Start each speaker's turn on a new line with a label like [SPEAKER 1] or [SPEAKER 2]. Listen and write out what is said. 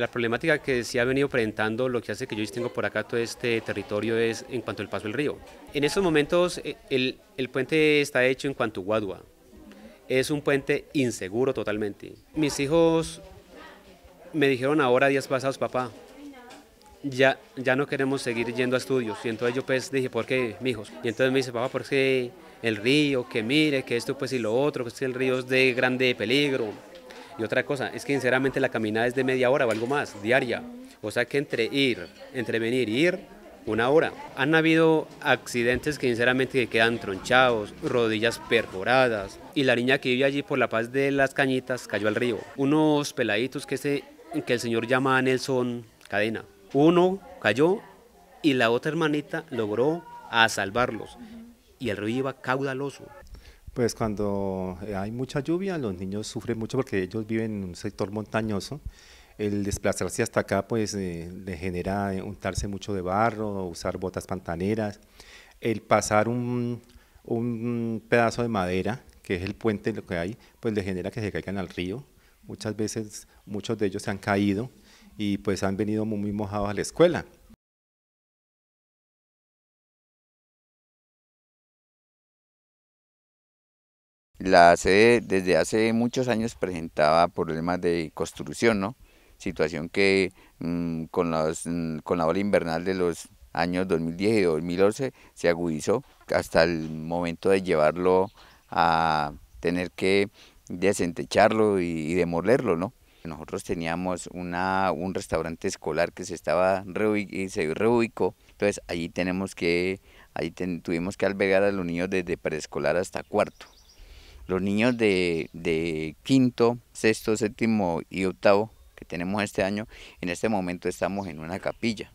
[SPEAKER 1] La problemática que se ha venido presentando, lo que hace que yo distingo por acá todo este territorio es en cuanto al paso del río. En estos momentos eh, el, puente está hecho en cuanto Guadua. Es un puente inseguro totalmente. Mis hijos me dijeron ahora días pasados, papá, ya, ya no queremos seguir yendo a estudios. Y entonces yo pues dije, ¿por qué, hijos? Y entonces me dice, papá, ¿por qué el río? Que mire, que esto pues y lo otro, que pues, el río es de grande peligro. Y otra cosa, es que sinceramente la caminada es de media hora o algo más, diaria. O sea que entre ir, entre venir y ir, una hora. Han habido accidentes que sinceramente quedan tronchados, rodillas perforadas. Y la niña que vive allí por la paz de las cañitas cayó al río. Unos peladitos que, se, que el señor llama Nelson Cadena. Uno cayó y la otra hermanita logró a salvarlos. Y el río iba caudaloso.
[SPEAKER 2] Pues cuando eh, hay mucha lluvia, los niños sufren mucho porque ellos viven en un sector montañoso. El desplazarse hasta acá pues eh, le genera eh, untarse mucho de barro, usar botas pantaneras. El pasar un, pedazo de madera, que es el puente lo que hay, pues le genera que se caigan al río. Muchas veces muchos de ellos se han caído y pues han venido muy mojados a la escuela. La sede desde
[SPEAKER 3] hace muchos años presentaba problemas de construcción, ¿no? Situación que mm, con, mm, con la ola invernal de los años 2010 y 2011 se agudizó hasta el momento de llevarlo a tener que desentecharlo y, demolerlo, ¿no? Nosotros teníamos una, un restaurante escolar que se estaba reubicó, entonces allí tenemos que, tuvimos que albergar a los niños desde preescolar hasta cuarto. Los niños de, quinto, sexto, séptimo y octavo que tenemos este año, en este momento estamos en una capilla.